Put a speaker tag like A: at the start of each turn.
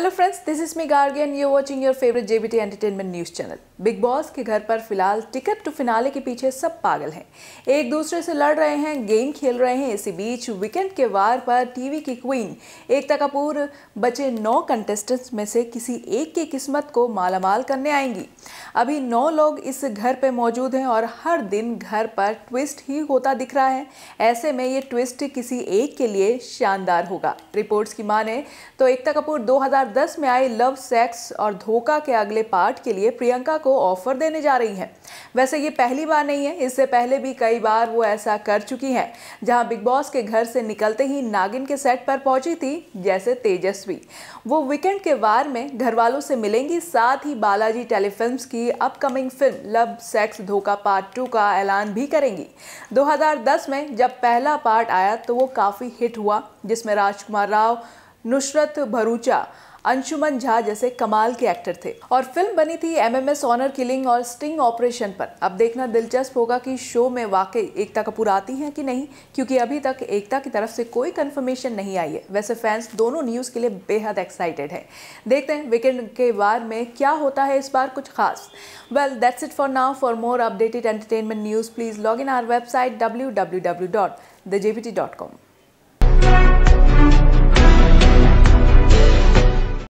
A: hello friends this is me गार्गियन you watching your favourite JBT entertainment news channel Bigg Boss के घर पर फिलहाल टिकट टू फिनाले के पीछे सब पागल हैं एक दूसरे से लड़ रहे हैं गेम खेल रहे हैं इसी बीच वीकेंड के वार पर टीवी की क्वीन एकता कपूर बचे नौ कंटेस्टेंट्स में से किसी एक की किस्मत को मालामाल करने आएंगी अभी नौ लोग इस घर पर मौजूद हैं और हर दिन घर पर ट्विस्ट ही होता दिख रहा है ऐसे में ये ट्विस्ट किसी एक के लिए शानदार होगा रिपोर्ट्स की माने तो एकता कपूर दो 2010 में आई लव सेक्स और धोखा के अगले पार्ट के लिए प्रियंका को ऑफर देने जा रही हैं वैसे ये पहली बार नहीं है इससे पहले भी कई बार वो ऐसा कर चुकी हैं जहां बिग बॉस के घर से निकलते ही नागिन के सेट पर पहुंची थी जैसे तेजस्वी वो वीकेंड के वार में घर वालों से मिलेंगी साथ ही बालाजी टेलीफिल्म की upcoming film love sex Dhokha part two का ऐलान भी करेंगी दो में जब पहला पार्ट आया तो वो काफ़ी हिट हुआ जिसमें राजकुमार राव नुसरत भरूचा अंशुमन झा जैसे कमाल के एक्टर थे और फिल्म बनी थी एमएमएस ऑनर किलिंग और स्टिंग ऑपरेशन पर अब देखना दिलचस्प होगा कि शो में वाकई एकता कपूर आती हैं कि नहीं क्योंकि अभी तक एकता की तरफ से कोई कंफर्मेशन नहीं आई है वैसे फैंस दोनों न्यूज़ के लिए बेहद एक्साइटेड हैं देखते हैं वीकेंड के वार में क्या होता है इस बार कुछ खास well that's it for now for more updated entertainment news please log in our website W W W dot the J P T dot com